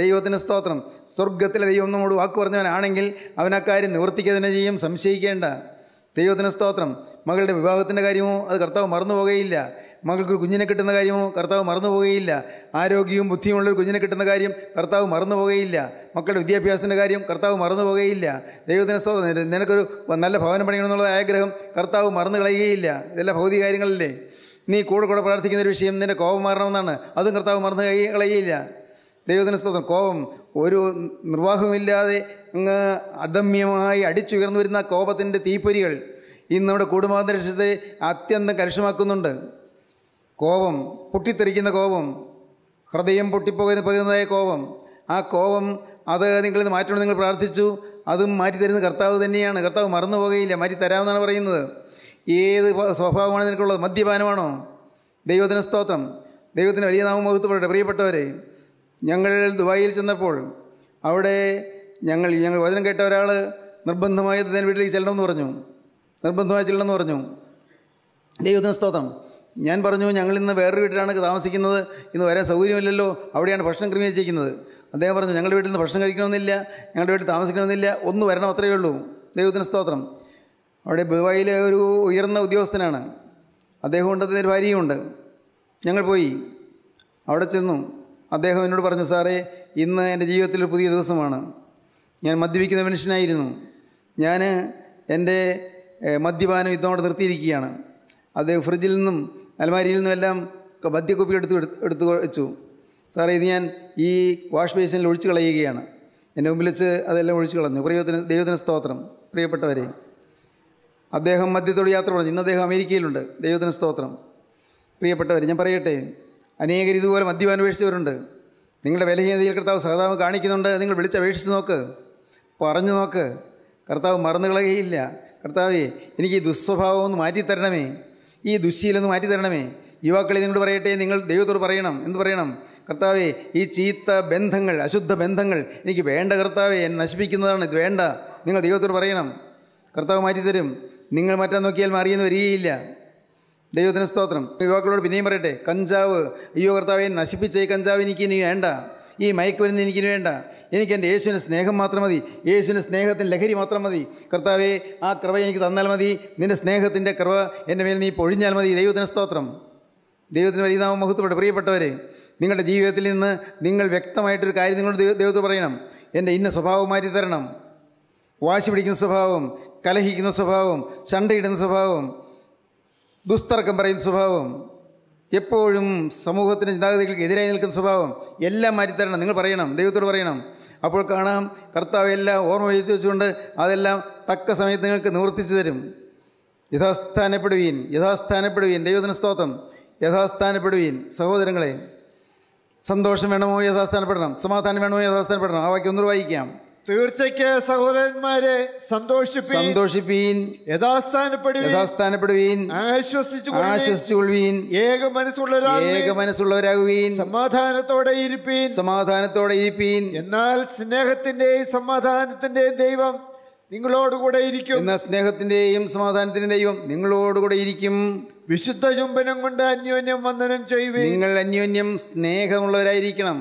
ദൈവത്തിൻ്റെ സ്തോത്രം സ്വർഗത്തിലെ ദൈവം നമ്മോട് വാക്ക് പറഞ്ഞവനാണെങ്കിൽ അവൻ അക്കാര്യം നിവർത്തിക്കുക തന്നെ ചെയ്യും സംശയിക്കേണ്ട ദൈവത്തിൻ്റെ സ്തോത്രം മകളുടെ വിവാഹത്തിൻ്റെ കാര്യമോ അത് കർത്താവ് മറന്നു പോകുകയില്ല മകൾക്ക് കുഞ്ഞിനെ കിട്ടുന്ന കാര്യമോ കർത്താവ് മറന്നു പോകുകയില്ല ആരോഗ്യവും ബുദ്ധിയുമുള്ളൊരു കുഞ്ഞിനെ കിട്ടുന്ന കാര്യം കർത്താവ് മറന്നു പോകുകയില്ല മക്കളുടെ വിദ്യാഭ്യാസത്തിൻ്റെ കാര്യം കർത്താവ് മറന്നു പോകുകയില്ല ദൈവത്തിന് സ്തോത്രം നിനക്കൊരു നല്ല ഭവനം പണിയണമെന്നുള്ള ആഗ്രഹം കർത്താവ് മറന്നു കളയുകയില്ല ഇതെല്ലാം ഭൗതിക കാര്യങ്ങളല്ലേ നീ കൂടെ കൂടെ പ്രാർത്ഥിക്കുന്ന ഒരു വിഷയം നിൻ്റെ കോപം മാറണമെന്നാണ് അതും കർത്താവ് മറന്നു കളയുകയില്ല ദൈവത്തിന് സ്തോത്രം കോപം ഒരു നിർവാഹമില്ലാതെ അങ്ങ് അദമ്യമായി അടിച്ചുയർന്നു വരുന്ന കോപത്തിൻ്റെ തീപ്പൊരികൾ ഇന്ന് നമ്മുടെ കുടുംബാന്തരീക്ഷത്തെ അത്യന്തം കരുഷമാക്കുന്നുണ്ട് കോപം പൊട്ടിത്തെറിക്കുന്ന കോപം ഹൃദയം പൊട്ടിപ്പോകുന്ന പകരുന്നതായ കോപം ആ കോപം അത് നിങ്ങൾ നിന്ന് മാറ്റണം നിങ്ങൾ പ്രാർത്ഥിച്ചു അതും മാറ്റി തരുന്ന കർത്താവ് തന്നെയാണ് കർത്താവ് മറന്നു പോകുകയില്ല മാറ്റി തരാമെന്നാണ് പറയുന്നത് ഏത് സ്വഭാവമാണ് നിനക്കുള്ളത് മദ്യപാനമാണോ ദൈവത്തിന് സ്തോത്രം ദൈവത്തിന് വലിയ നാമം വകുത്തുപെടട്ടെ പ്രിയപ്പെട്ടവരെ ഞങ്ങൾ ദുബായിൽ ചെന്നപ്പോൾ അവിടെ ഞങ്ങൾ ഞങ്ങൾ വചനം കേട്ട ഒരാൾ നിർബന്ധമായത് തന്നെ വീട്ടിലേക്ക് ചെല്ലണമെന്ന് പറഞ്ഞു നിർബന്ധമായി ചെല്ലണമെന്ന് പറഞ്ഞു ദൈവത്തിന് സ്തോത്രം ഞാൻ പറഞ്ഞു ഞങ്ങൾ ഇന്ന് വേറൊരു വീട്ടിലാണ് താമസിക്കുന്നത് ഇന്ന് വരാൻ സൗകര്യമില്ലല്ലോ അവിടെയാണ് ഭക്ഷണം ക്രമീകരിച്ചിരിക്കുന്നത് അദ്ദേഹം പറഞ്ഞു ഞങ്ങളുടെ വീട്ടിൽ നിന്ന് ഭക്ഷണം കഴിക്കണമെന്നില്ല ഞങ്ങളുടെ വീട്ടിൽ താമസിക്കണമെന്നില്ല ഒന്ന് വരണം അത്രയേ ഉള്ളൂ ദൈവത്തിന് സ്തോത്രം അവിടെ ബുവായിലെ ഒരു ഉയർന്ന ഉദ്യോഗസ്ഥനാണ് അദ്ദേഹം ഉണ്ട് അതിൻ്റെ ഭാര്യയുമുണ്ട് ഞങ്ങൾ പോയി അവിടെ ചെന്നു അദ്ദേഹം എന്നോട് പറഞ്ഞു സാറേ ഇന്ന് എൻ്റെ ജീവിതത്തിൽ പുതിയ ദിവസമാണ് ഞാൻ മദ്യപിക്കുന്ന മനുഷ്യനായിരുന്നു ഞാൻ എൻ്റെ മദ്യപാനം ഇതോടെ നിർത്തിയിരിക്കുകയാണ് അദ്ദേഹം ഫ്രിഡ്ജിൽ നിന്നും അലമാരിയിൽ നിന്നെല്ലാം മദ്യക്കുപ്പി എടുത്ത് എടുത്ത് വെച്ചു സാറേ ഇത് ഞാൻ ഈ വാഷ് ബേസിനിൽ ഒഴിച്ചു കളയുകയാണ് എൻ്റെ മുമ്പിൽ വെച്ച് അതെല്ലാം ഒഴിച്ചു കളഞ്ഞു പ്രിയത്തിന് ദൈവത്തിന് സ്തോത്രം പ്രിയപ്പെട്ടവരെ അദ്ദേഹം മദ്യത്തോട് യാത്ര പറഞ്ഞു ഇന്ന് അദ്ദേഹം അമേരിക്കയിലുണ്ട് ദൈവത്തിന് സ്തോത്രം പ്രിയപ്പെട്ടവർ ഞാൻ പറയട്ടെ അനേകർ ഇതുപോലെ മദ്യം അന്വേഷിച്ചവരുണ്ട് നിങ്ങളുടെ വിലഹീനതയിൽ കർത്താവ് സഹതാവ് കാണിക്കുന്നുണ്ട് നിങ്ങൾ അപേക്ഷിച്ച് നോക്ക് പറഞ്ഞു നോക്ക് കർത്താവ് മറന്നു കളയുകയില്ല കർത്താവേ എനിക്ക് ഈ ദുസ്വഭാവം ഒന്ന് മാറ്റിത്തരണമേ ഈ ദുശ്ശീലൊന്ന് മാറ്റി തരണമേ യുവാക്കളെ നിങ്ങളോട് പറയട്ടെ നിങ്ങൾ ദൈവത്തോട് പറയണം എന്ത് പറയണം കർത്താവേ ഈ ചീത്ത ബന്ധങ്ങൾ അശുദ്ധ ബന്ധങ്ങൾ എനിക്ക് വേണ്ട കർത്താവേ എന്നെ നശിപ്പിക്കുന്നതാണ് ഇത് വേണ്ട നിങ്ങൾ ദൈവത്തോട് പറയണം കർത്താവ് മാറ്റിത്തരും നിങ്ങൾ മാറ്റാൻ നോക്കിയാൽ മാറിയെന്ന് വരികയില്ല ദൈവത്തിന് സ്തോത്രം യുവാക്കളോട് പിന്നെയും പറയട്ടെ കഞ്ചാവ് അയ്യോ കർത്താവെ നശിപ്പിച്ച ഈ കഞ്ചാവ് എനിക്ക് ഇനി വേണ്ട ഈ മയക്കുമരുന്ന് എനിക്ക് വേണ്ട എനിക്കെൻ്റെ യേശുവിൻ്റെ സ്നേഹം മാത്രം മതി യേശുവിൻ്റെ സ്നേഹത്തിൻ്റെ ലഹരി മാത്രം മതി കർത്താവേ ആ കൃപ എനിക്ക് തന്നാൽ മതി നിൻ്റെ സ്നേഹത്തിൻ്റെ കൃപ എൻ്റെ മേൽ നീ പൊഴിഞ്ഞാൽ മതി ദൈവത്തിൻ്റെ സ്തോത്രം ദൈവത്തിന് നാമം മഹത്വപ്പെട്ട് പ്രിയപ്പെട്ടവരെ നിങ്ങളുടെ ജീവിതത്തിൽ നിന്ന് നിങ്ങൾ വ്യക്തമായിട്ടൊരു കാര്യം നിങ്ങളുടെ ദൈവത്തിൽ പറയണം എൻ്റെ ഇന്ന സ്വഭാവം മാറ്റി തരണം വാശി പിടിക്കുന്ന സ്വഭാവം കലഹിക്കുന്ന സ്വഭാവം ചണ്ടയിടുന്ന സ്വഭാവം ദുസ്തർക്കം പറയുന്ന സ്വഭാവം എപ്പോഴും സമൂഹത്തിൻ്റെ ചിന്താഗതികൾക്ക് എതിരായി നിൽക്കുന്ന സ്വഭാവം എല്ലാം മാറ്റിത്തരണം നിങ്ങൾ പറയണം ദൈവത്തോട് പറയണം അപ്പോൾ കാണാം കർത്താവ് എല്ലാം ഓർമ്മ ചെയ്തു വെച്ചുകൊണ്ട് അതെല്ലാം തക്ക സമയത്ത് നിങ്ങൾക്ക് നിവർത്തിച്ചു തരും യഥാസ്ഥാനപ്പെടുവീൻ യഥാസ്ഥാനപ്പെടുവീൻ ദൈവത്തിന് സ്തോത്രം യഥാസ്ഥാനപ്പെടുവീൻ സഹോദരങ്ങളെ സന്തോഷം വേണമോ യഥാസ്ഥാനപ്പെടണം സമാധാനം വേണമോ യഥാസ്ഥാനപ്പെടണം ആ വാക്യം ഒന്നുകൂടെ വായിക്കാം തീർച്ചയ്ക്ക് സഹോദരന്മാരെ സന്തോഷിപ്പീൻ സന്തോഷിപ്പീൻ യഥാസ്ഥാനപ്പെടുവീൻ യഥാസ്ഥാനപ്പെടുവീൻ ആശ്വസിച്ചു ആശ്വസിച്ചുകൊള്ളുവീൻ ഏക മനസ്സുള്ളവരാകുവീൻ ഏക മനസ്സുള്ളവരാകുവീൻ സമാധാനത്തോടെ ഇരിപ്പീൻ സമാധാനത്തോടെ ഇരിപ്പീൻ എന്നാൽ സ്നേഹത്തിന്റെയും സമാധാനത്തിന്റെയും ദൈവം നിങ്ങളോടുകൂടെ ഇരിക്കും എന്ന സ്നേഹത്തിന്റെയും സമാധാനത്തിന്റെയും ദൈവം നിങ്ങളോടുകൂടെ ഇരിക്കും വിശുദ്ധ ചുംബനം കൊണ്ട് അന്യോന്യം വന്ദനം ചെയ്യുവീൻ നിങ്ങൾ അന്യോന്യം സ്നേഹമുള്ളവരായിരിക്കണം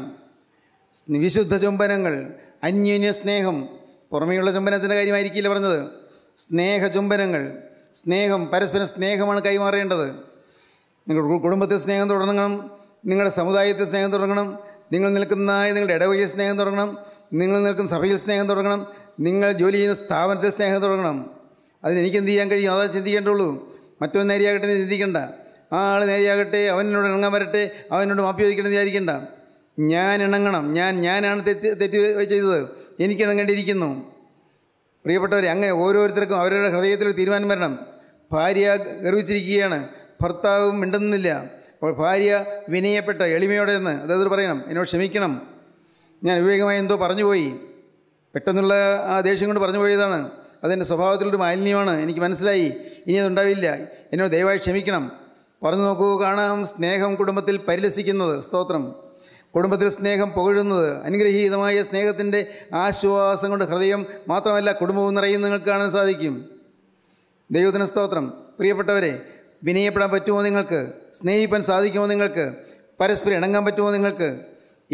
വിശുദ്ധ ചുംബനങ്ങൾ അന്യോന്യ സ്നേഹം പുറമെയുള്ള ചുംബനത്തിൻ്റെ കാര്യമായിരിക്കില്ല പറഞ്ഞത് സ്നേഹ ചുംബനങ്ങൾ സ്നേഹം പരസ്പരം സ്നേഹമാണ് കൈമാറേണ്ടത് നിങ്ങളുടെ കുടുംബത്തിൽ സ്നേഹം തുടങ്ങണം നിങ്ങളുടെ സമുദായത്തിൽ സ്നേഹം തുടങ്ങണം നിങ്ങൾ നിൽക്കുന്ന നിങ്ങളുടെ ഇടവഴിയിൽ സ്നേഹം തുടങ്ങണം നിങ്ങൾ നിൽക്കുന്ന സഭയിൽ സ്നേഹം തുടങ്ങണം നിങ്ങൾ ജോലി ചെയ്യുന്ന സ്ഥാപനത്തിൽ സ്നേഹം തുടങ്ങണം അതിന് എനിക്ക് എന്ത് ചെയ്യാൻ കഴിയും അതാ ചിന്തിക്കേണ്ടുള്ളൂ മറ്റൊന്ന് നേരെയാകട്ടെ ചിന്തിക്കേണ്ട ആ ആൾ നേരെയാകട്ടെ അവനോട് ഇറങ്ങാൻ വരട്ടെ അവനോട് മാപ്പി ചോദിക്കണം വിചാരിക്കേണ്ട ഞാൻ ഇണങ്ങണം ഞാൻ ഞാനാണ് തെറ്റ് തെറ്റ് ചെയ്തത് ഇണങ്ങേണ്ടിയിരിക്കുന്നു പ്രിയപ്പെട്ടവരെ അങ്ങനെ ഓരോരുത്തർക്കും അവരുടെ ഹൃദയത്തിൽ തീരുമാനം വരണം ഭാര്യ ഗർവിച്ചിരിക്കുകയാണ് ഭർത്താവും മിണ്ടുന്നില്ല അപ്പോൾ ഭാര്യ വിനയപ്പെട്ട എളിമയോടെ എന്ന് അതായത് പറയണം എന്നോട് ക്ഷമിക്കണം ഞാൻ വിവേകമായി എന്തോ പറഞ്ഞു പോയി പെട്ടെന്നുള്ള ആ ദേഷ്യം കൊണ്ട് പറഞ്ഞു പോയതാണ് അതെൻ്റെ സ്വഭാവത്തിലൊരു മാലിന്യമാണ് എനിക്ക് മനസ്സിലായി ഇനി അതുണ്ടാവില്ല എന്നോട് ദയവായി ക്ഷമിക്കണം പറഞ്ഞു നോക്കൂ കാണാം സ്നേഹം കുടുംബത്തിൽ പരിലസിക്കുന്നത് സ്തോത്രം കുടുംബത്തിൽ സ്നേഹം പുകഴുന്നത് അനുഗ്രഹീതമായ സ്നേഹത്തിൻ്റെ ആശ്വാസം കൊണ്ട് ഹൃദയം മാത്രമല്ല കുടുംബവും നിറയും നിങ്ങൾക്ക് കാണാൻ സാധിക്കും ദൈവത്തിന് സ്തോത്രം പ്രിയപ്പെട്ടവരെ വിനയപ്പെടാൻ പറ്റുമോ നിങ്ങൾക്ക് സ്നേഹിപ്പാൻ സാധിക്കുമോ നിങ്ങൾക്ക് പരസ്പരം ഇണങ്ങാൻ പറ്റുമോ നിങ്ങൾക്ക്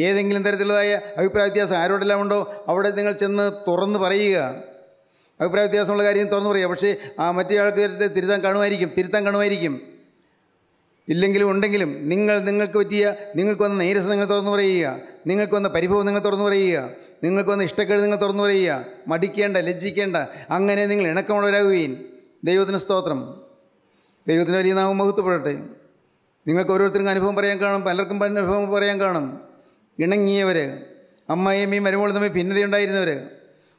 ഏതെങ്കിലും തരത്തിലുള്ളതായ അഭിപ്രായ വ്യത്യാസം ആരോടെല്ലാം ഉണ്ടോ അവിടെ നിങ്ങൾ ചെന്ന് തുറന്ന് പറയുക അഭിപ്രായ വ്യത്യാസമുള്ള കാര്യം തുറന്നു പറയുക പക്ഷേ ആ മറ്റേ ആൾക്കാരുടെ തിരുത്താൻ കാണുമായിരിക്കും തിരുത്താൻ കാണുമായിരിക്കും ഇല്ലെങ്കിലും ഉണ്ടെങ്കിലും നിങ്ങൾ നിങ്ങൾക്ക് പറ്റിയ നിങ്ങൾക്ക് വന്ന നേരസ് നിങ്ങൾ തുറന്നു പറയുക നിങ്ങൾക്ക് വന്ന പരിഭവം നിങ്ങൾ തുറന്നു പറയുക നിങ്ങൾക്ക് വന്ന ഇഷ്ടക്കേട് നിങ്ങൾ തുറന്നു പറയുക മടിക്കേണ്ട ലജ്ജിക്കേണ്ട അങ്ങനെ നിങ്ങൾ ഇണക്കമുള്ളവരാകുകയും ദൈവത്തിന് സ്തോത്രം ദൈവത്തിന് വലിയ നാമം മഹത്വപ്പെടട്ടെ നിങ്ങൾക്ക് ഓരോരുത്തർക്കും അനുഭവം പറയാൻ കാണും പലർക്കും പല അനുഭവം പറയാൻ കാണും ഇണങ്ങിയവർ അമ്മയും ഈ മരുമോളും തമ്മിൽ ഭിന്നതയുണ്ടായിരുന്നവർ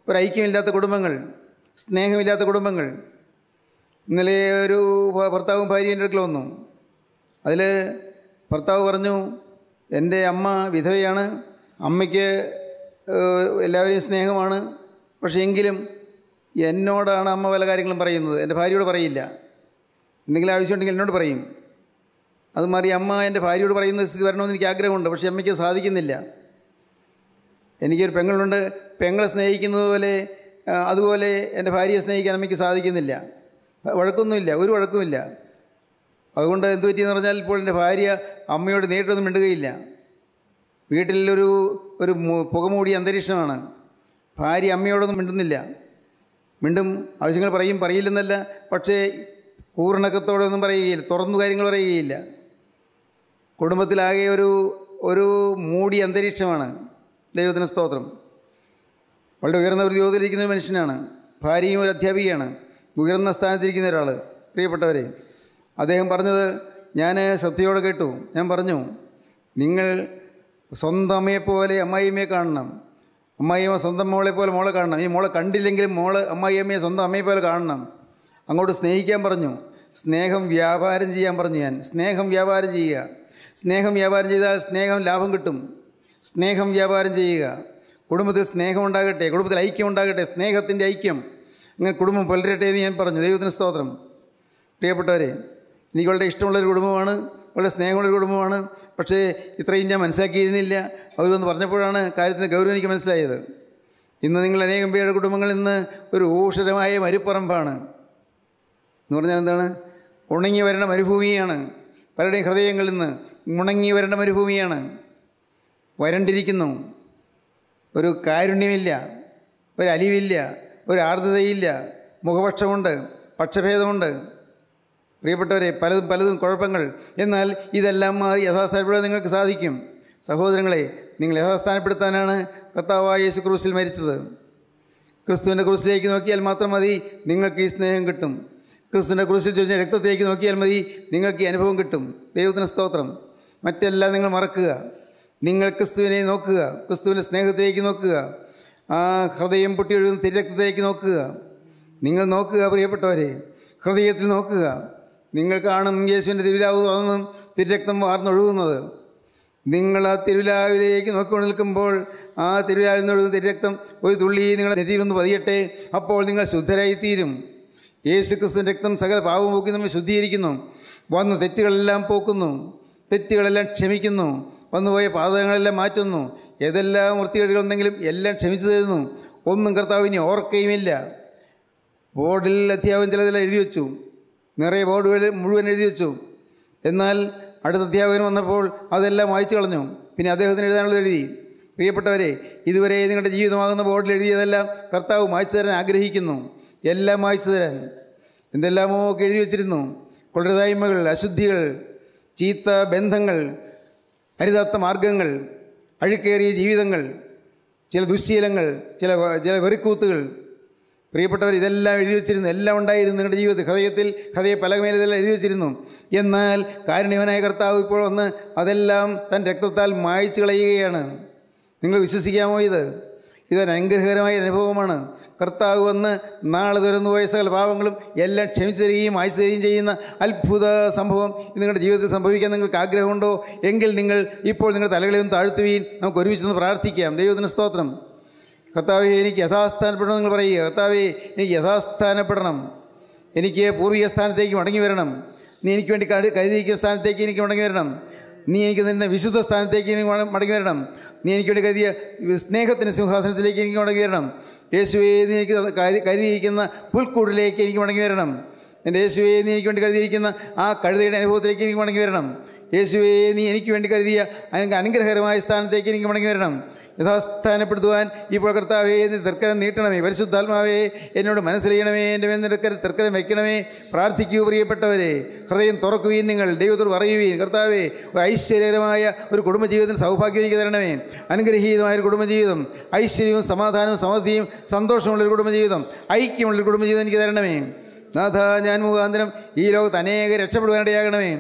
ഒരു ഐക്യമില്ലാത്ത കുടുംബങ്ങൾ സ്നേഹമില്ലാത്ത കുടുംബങ്ങൾ ഇന്നലെ ഒരു ഭർത്താവും ഭാര്യയും അടുക്കൽ വന്നു അതിൽ ഭർത്താവ് പറഞ്ഞു എൻ്റെ അമ്മ വിധവയാണ് അമ്മയ്ക്ക് എല്ലാവരെയും സ്നേഹമാണ് പക്ഷേ എങ്കിലും എന്നോടാണ് അമ്മ പല കാര്യങ്ങളും പറയുന്നത് എൻ്റെ ഭാര്യയോട് പറയില്ല എന്തെങ്കിലും ആവശ്യമുണ്ടെങ്കിൽ എന്നോട് പറയും അത് മാറി അമ്മ എൻ്റെ ഭാര്യയോട് പറയുന്ന സ്ഥിതി വരണമെന്ന് എനിക്ക് ആഗ്രഹമുണ്ട് പക്ഷേ അമ്മയ്ക്ക് സാധിക്കുന്നില്ല എനിക്കൊരു പെങ്ങളുണ്ട് പെങ്ങളെ സ്നേഹിക്കുന്നത് പോലെ അതുപോലെ എൻ്റെ ഭാര്യയെ സ്നേഹിക്കാൻ അമ്മയ്ക്ക് സാധിക്കുന്നില്ല വഴക്കൊന്നുമില്ല ഒരു വഴക്കുമില്ല അതുകൊണ്ട് എന്ത് പറ്റിയെന്ന് പറഞ്ഞാൽ ഇപ്പോൾ എൻ്റെ ഭാര്യ അമ്മയോട് നേരിട്ടൊന്നും മിണ്ടുകയില്ല വീട്ടിലൊരു ഒരു പുകമൂടിയ അന്തരീക്ഷമാണ് ഭാര്യ അമ്മയോടൊന്നും മിണ്ടുന്നില്ല മിണ്ടും ആവശ്യങ്ങൾ പറയും പറയില്ലെന്നല്ല പക്ഷേ കൂറിണക്കത്തോടെ ഒന്നും പറയുകയില്ല തുറന്നു കാര്യങ്ങൾ പറയുകയില്ല കുടുംബത്തിലാകെ ഒരു ഒരു മൂടി അന്തരീക്ഷമാണ് ദൈവത്തിന് സ്തോത്രം വളരെ ഉയർന്ന ഒരു യോഗത്തിലിരിക്കുന്ന ഒരു മനുഷ്യനാണ് ഭാര്യയും ഒരു അധ്യാപികയാണ് ഉയർന്ന സ്ഥാനത്തിരിക്കുന്ന ഒരാൾ പ്രിയപ്പെട്ടവരെ അദ്ദേഹം പറഞ്ഞത് ഞാൻ ശ്രദ്ധയോടെ കേട്ടു ഞാൻ പറഞ്ഞു നിങ്ങൾ സ്വന്തം അമ്മയെപ്പോലെ അമ്മായിയമ്മയെ കാണണം അമ്മായിയമ്മ സ്വന്തം മോളെ പോലെ മോളെ കാണണം ഈ മോളെ കണ്ടില്ലെങ്കിലും മോള് അമ്മായിയമ്മയെ സ്വന്തം അമ്മയെ പോലെ കാണണം അങ്ങോട്ട് സ്നേഹിക്കാൻ പറഞ്ഞു സ്നേഹം വ്യാപാരം ചെയ്യാൻ പറഞ്ഞു ഞാൻ സ്നേഹം വ്യാപാരം ചെയ്യുക സ്നേഹം വ്യാപാരം ചെയ്താൽ സ്നേഹം ലാഭം കിട്ടും സ്നേഹം വ്യാപാരം ചെയ്യുക കുടുംബത്തിൽ സ്നേഹം ഉണ്ടാകട്ടെ കുടുംബത്തിൽ ഐക്യം ഉണ്ടാകട്ടെ സ്നേഹത്തിൻ്റെ ഐക്യം അങ്ങനെ കുടുംബം പുലരട്ടെ എന്ന് ഞാൻ പറഞ്ഞു ദൈവത്തിന് സ്തോത്രം പ്രിയപ്പെട്ടവരെ എനിക്ക് വളരെ ഇഷ്ടമുള്ളൊരു കുടുംബമാണ് വളരെ സ്നേഹമുള്ളൊരു കുടുംബമാണ് പക്ഷേ ഇത്രയും ഞാൻ മനസ്സിലാക്കിയിരുന്നില്ല അവരൊന്ന് പറഞ്ഞപ്പോഴാണ് കാര്യത്തിന് ഗൗരവം എനിക്ക് മനസ്സിലായത് ഇന്ന് നിങ്ങൾ അനേകം പേരുടെ കുടുംബങ്ങൾ ഇന്ന് ഒരു ഊഷരമായ മരുപ്പറമ്പാണ് എന്ന് പറഞ്ഞാൽ എന്താണ് ഉണങ്ങി വരേണ്ട മരുഭൂമിയാണ് പലരുടെയും ഹൃദയങ്ങളിൽ നിന്ന് ഉണങ്ങി വരേണ്ട മരുഭൂമിയാണ് വരണ്ടിരിക്കുന്നു ഒരു കാരുണ്യമില്ല ഒരു അലിവില്ല ഒരു ആർദ്രതയില്ല മുഖപക്ഷമുണ്ട് പക്ഷഭേദമുണ്ട് പ്രിയപ്പെട്ടവരെ പലതും പലതും കുഴപ്പങ്ങൾ എന്നാൽ ഇതെല്ലാം മാറി യഥാസ്ഥാനപ്പെടുത്താൻ നിങ്ങൾക്ക് സാധിക്കും സഹോദരങ്ങളെ നിങ്ങൾ യഥാസ്ഥാനപ്പെടുത്താനാണ് കർത്താവായ യേശു ക്രൂസിൽ മരിച്ചത് ക്രിസ്തുവിൻ്റെ ക്രൂസിലേക്ക് നോക്കിയാൽ മാത്രം മതി നിങ്ങൾക്ക് ഈ സ്നേഹം കിട്ടും ക്രിസ്തുവിൻ്റെ ക്രൂസിൽ ചൊരിഞ്ഞ രക്തത്തിലേക്ക് നോക്കിയാൽ മതി നിങ്ങൾക്ക് ഈ അനുഭവം കിട്ടും ദൈവത്തിന് സ്തോത്രം മറ്റെല്ലാം നിങ്ങൾ മറക്കുക നിങ്ങൾ ക്രിസ്തുവിനെ നോക്കുക ക്രിസ്തുവിൻ്റെ സ്നേഹത്തിലേക്ക് നോക്കുക ആ ഹൃദയം പൊട്ടിയൊഴുകുന്ന തിരക്തത്തിലേക്ക് നോക്കുക നിങ്ങൾ നോക്കുക പ്രിയപ്പെട്ടവരെ ഹൃദയത്തിൽ നോക്കുക നിങ്ങൾ കാണും യേശുവിൻ്റെ തിരുവിലാവ് തുറന്ന് തിരുരക്തം വാർന്നൊഴുകുന്നത് നിങ്ങൾ ആ തിരുവിലാവിലേക്ക് നോക്കി നിൽക്കുമ്പോൾ ആ തിരുവിലാവിൽ നിന്നൊഴുകുന്ന തിരുരക്തം ഒരു തുള്ളി നിങ്ങളുടെ നെറ്റിയിലൊന്ന് പതിയട്ടെ അപ്പോൾ നിങ്ങൾ ശുദ്ധരായിത്തീരും യേശു ക്രിസ്തുവിൻ്റെ രക്തം സകല പാവം പോക്കി നമ്മൾ ശുദ്ധീകരിക്കുന്നു വന്ന് തെറ്റുകളെല്ലാം പോക്കുന്നു തെറ്റുകളെല്ലാം ക്ഷമിക്കുന്നു വന്നുപോയ പാതകങ്ങളെല്ലാം മാറ്റുന്നു ഏതെല്ലാം വൃത്തികേടുകളുണ്ടെങ്കിലും എല്ലാം ക്ഷമിച്ചു തരുന്നു ഒന്നും കർത്താവിനെ ഓർക്കുകയുമില്ല ബോർഡിൽ അധ്യാപനം ചിലതെല്ലാം എഴുതി വെച്ചു നിറയെ ബോർഡുകൾ മുഴുവൻ എഴുതി വെച്ചു എന്നാൽ അടുത്ത അധ്യാപകൻ വന്നപ്പോൾ അതെല്ലാം വായിച്ചു കളഞ്ഞു പിന്നെ അദ്ദേഹത്തിന് എഴുതാനുള്ളത് എഴുതി പ്രിയപ്പെട്ടവരെ ഇതുവരെ നിങ്ങളുടെ ജീവിതമാകുന്ന ബോർഡിൽ എഴുതിയതെല്ലാം കർത്താവ് വായിച്ചു തരാൻ ആഗ്രഹിക്കുന്നു എല്ലാം വായിച്ചു തരാൻ എന്തെല്ലാമോ ഒക്കെ എഴുതി വെച്ചിരുന്നു കൊള്ളരുതായ്മകൾ അശുദ്ധികൾ ചീത്ത ബന്ധങ്ങൾ അരിതാത്ത മാർഗങ്ങൾ അഴുക്കേറിയ ജീവിതങ്ങൾ ചില ദുശ്ശീലങ്ങൾ ചില ചില വെറിക്കൂത്തുകൾ പ്രിയപ്പെട്ടവർ ഇതെല്ലാം എഴുതി വെച്ചിരുന്നു എല്ലാം ഉണ്ടായിരുന്നു നിങ്ങളുടെ ജീവിതത്തിൽ ഹൃദയത്തിൽ ഹൃദയ പലകമേൽ ഇതെല്ലാം എഴുതി വെച്ചിരുന്നു എന്നാൽ കാരുണ്യവനായ കർത്താവ് ഇപ്പോൾ വന്ന് അതെല്ലാം തൻ രക്തത്താൽ മായച്ചു കളയുകയാണ് നിങ്ങൾ വിശ്വസിക്കാമോ ഇത് ഇതൊരു അനുഗ്രഹകരമായ അനുഭവമാണ് കർത്താവ് വന്ന് നാളെ തുറന്നു പോയ സകല പാവങ്ങളും എല്ലാം ക്ഷമിച്ചു തരികയും അയച്ചു തരികയും ചെയ്യുന്ന അത്ഭുത സംഭവം നിങ്ങളുടെ ജീവിതത്തിൽ സംഭവിക്കാൻ നിങ്ങൾക്ക് ആഗ്രഹമുണ്ടോ എങ്കിൽ നിങ്ങൾ ഇപ്പോൾ നിങ്ങളുടെ തലകളിൽ ഒന്ന് താഴ്ത്തുകയും നമുക്ക് ഒരുമിച്ചൊന്ന് ഒന്ന് പ്രാർത്ഥിക്കാം ദൈവത്തിന് സ്തോത്രം കർത്താവ് എനിക്ക് യഥാസ്ഥാനപ്പെടണം നിങ്ങൾ പറയുക കർത്താവ് എനിക്ക് യഥാസ്ഥാനപ്പെടണം എനിക്ക് പൂർവീയ സ്ഥാനത്തേക്ക് മടങ്ങി വരണം നീ എനിക്ക് വേണ്ടി കരുതിയിരിക്കുന്ന സ്ഥാനത്തേക്ക് എനിക്ക് മടങ്ങി വരണം നീ എനിക്ക് നിന്നെ വിശുദ്ധ സ്ഥാനത്തേക്ക് എനിക്ക് മടങ്ങി വരണം നീ എനിക്ക് വേണ്ടി കരുതിയ സ്നേഹത്തിൻ്റെ സിംഹാസനത്തിലേക്ക് എനിക്ക് മടങ്ങി വരണം യേശുവേ നീ എനിക്ക് കരുതിയിരിക്കുന്ന പുൽക്കൂടിലേക്ക് എനിക്ക് മടങ്ങി വരണം എൻ്റെ യേശുവേ നീ എനിക്ക് വേണ്ടി കരുതിയിരിക്കുന്ന ആ കഴുതയുടെ അനുഭവത്തിലേക്ക് എനിക്ക് മടങ്ങി വരണം യേശുവേ നീ എനിക്ക് വേണ്ടി കരുതിയ അനുഗ്രഹകരമായ സ്ഥാനത്തേക്ക് എനിക്ക് മടങ്ങി വരണം യഥാസ്ഥാനപ്പെടുത്തുവാൻ ഈ പ്രകർത്താവേ എന്നിട്ട് തർക്കരം നീട്ടണമേ പരിശുദ്ധാത്മാവേ എന്നോട് മനസ്സിലെയ്യണമേ എൻ്റെ മേൽ നിരക്കര തർക്കരം വയ്ക്കണമേ പ്രാർത്ഥിക്കൂ പ്രിയപ്പെട്ടവരെ ഹൃദയം തുറക്കുകയും നിങ്ങൾ ദൈവത്തോട് പറയുകയും കർത്താവേ ഒരു ഐശ്വര്യകരമായ ഒരു കുടുംബജീവിതത്തിന് സൗഭാഗ്യം എനിക്ക് തരണമേ അനുഗ്രഹീതമായ ഒരു കുടുംബജീവിതം ഐശ്വര്യവും സമാധാനവും സമൃദ്ധിയും സന്തോഷമുള്ളൊരു കുടുംബജീവിതം ഐക്യമുള്ളൊരു കുടുംബജീവിതം എനിക്ക് തരണമേ നാഥ ഞാൻ മുഖാന്തരം ഈ ലോകത്ത് അനേകം രക്ഷപ്പെടുവാനിടയാകണമേ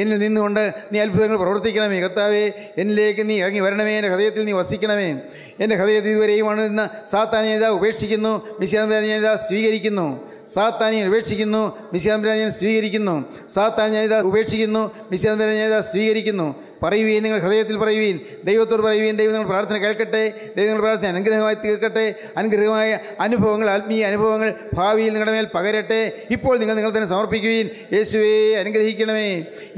എന്നിൽ നിന്നുകൊണ്ട് നീ അത്ഭുതങ്ങൾ പ്രവർത്തിക്കണമേ കർത്താവേ എന്നിലേക്ക് നീ ഇറങ്ങി വരണമേ എൻ്റെ ഹൃദയത്തിൽ നീ വസിക്കണമേ എൻ്റെ ഹൃദയത്തിൽ ഇതുവരെയും അണുന്ന സാത്താനിയത ഉപേക്ഷിക്കുന്നു മിശ്രാമിത സ്വീകരിക്കുന്നു സാത്താനിയൻ ഉപേക്ഷിക്കുന്നു മിശ്രാമിത സ്വീകരിക്കുന്നു സാത്താനിയത ഉപേക്ഷിക്കുന്നു മിശ്രാമിത സ്വീകരിക്കുന്നു പറയുകയും നിങ്ങൾ ഹൃദയത്തിൽ പറയുകയും ദൈവത്തോട് പറയുകയും ദൈവം നിങ്ങൾ പ്രാർത്ഥന കേൾക്കട്ടെ ദൈവം നിങ്ങൾ പ്രാർത്ഥന അനുഗ്രഹമായി തീർക്കട്ടെ അനുഗ്രഹമായ അനുഭവങ്ങൾ ആത്മീയ അനുഭവങ്ങൾ ഭാവിയിൽ നിങ്ങളുടെ മേൽ പകരട്ടെ ഇപ്പോൾ നിങ്ങൾ നിങ്ങൾ തന്നെ സമർപ്പിക്കുവീൻ യേശുവേ അനുഗ്രഹിക്കണമേ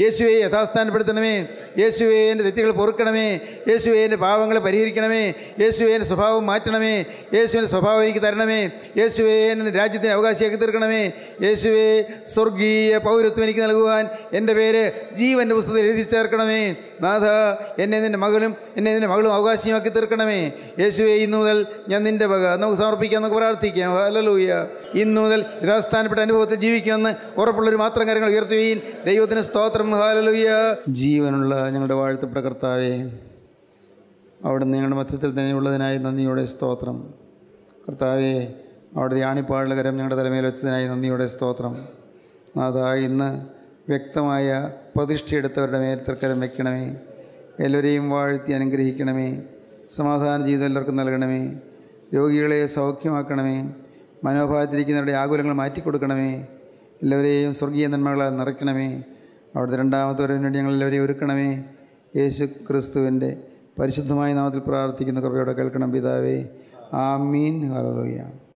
യേശുവെ യഥാസ്ഥാനപ്പെടുത്തണമേ യേശുവെ എൻ്റെ തെറ്റുകൾ പൊറുക്കണമേ യേശുവെ എൻ്റെ പാവങ്ങളെ പരിഹരിക്കണമേ യേശുവെ എൻ്റെ സ്വഭാവം മാറ്റണമേ യേശുവിൻ്റെ സ്വഭാവം എനിക്ക് തരണമേ യേശുവെ എൻ്റെ രാജ്യത്തിന് അവകാശിയാക്കി തീർക്കണമേ യേശുവെ സ്വർഗീയ പൗരത്വം എനിക്ക് നൽകുവാൻ എൻ്റെ പേര് ജീവൻ്റെ പുസ്തകത്തിൽ എഴുതി ചേർക്കണമേ നാഥ എന്നെ നിൻ്റെ മകളും എന്നെ നിൻ്റെ മകളും അവകാശിയുമാക്കി തീർക്കണമേ യേശുവെ ഇന്ന് മുതൽ ഞാൻ നിൻ്റെ വക നമുക്ക് സമർപ്പിക്കാം നമുക്ക് പ്രാർത്ഥിക്കാം ഹലലൂയ ഇന്ന് മുതൽ യഥാസ്ഥാനപ്പെട്ട അനുഭവത്തിൽ ജീവിക്കുമെന്ന് ഉറപ്പുള്ളൊരു മാത്രം കാര്യങ്ങൾ ഉയർത്തുകയിൽ ദൈവത്തിന് സ്തോത്രം ഹാലലൂയ്യ ജീവനുള്ള ഞങ്ങളുടെ വാഴ്ത്ത് പ്രകർത്താവേ അവിടെ നിങ്ങളുടെ മധ്യത്തിൽ ഉള്ളതിനായി നന്ദിയുടെ സ്തോത്രം കർത്താവെ അവിടെ ധ്യാനിപ്പാടുള്ള കരം ഞങ്ങളുടെ തലമേൽ വെച്ചതിനായി നന്ദിയുടെ സ്തോത്രം നാഥ ഇന്ന് വ്യക്തമായ പ്രതിഷ്ഠയെടുത്തവരുടെ മേൽ തൃക്കരം വയ്ക്കണമേ എല്ലാവരെയും വാഴ്ത്തി അനുഗ്രഹിക്കണമേ സമാധാന ജീവിതം എല്ലാവർക്കും നൽകണമേ രോഗികളെ സൗഖ്യമാക്കണമേ മനോഭാവത്തിരിക്കുന്നവരുടെ ആകുലങ്ങൾ മാറ്റിക്കൊടുക്കണമേ എല്ലാവരെയും സ്വർഗീയ നന്മകളാൽ നിറയ്ക്കണമേ അവിടുത്തെ രണ്ടാമത്തെ വരെ വേണ്ടി ഞങ്ങൾ എല്ലാവരെയും ഒരുക്കണമേ യേശു ക്രിസ്തുവിൻ്റെ പരിശുദ്ധമായ നാമത്തിൽ പ്രാർത്ഥിക്കുന്ന കൃപയോടെ കേൾക്കണം പിതാവേ ആ മീൻ ഹലോയ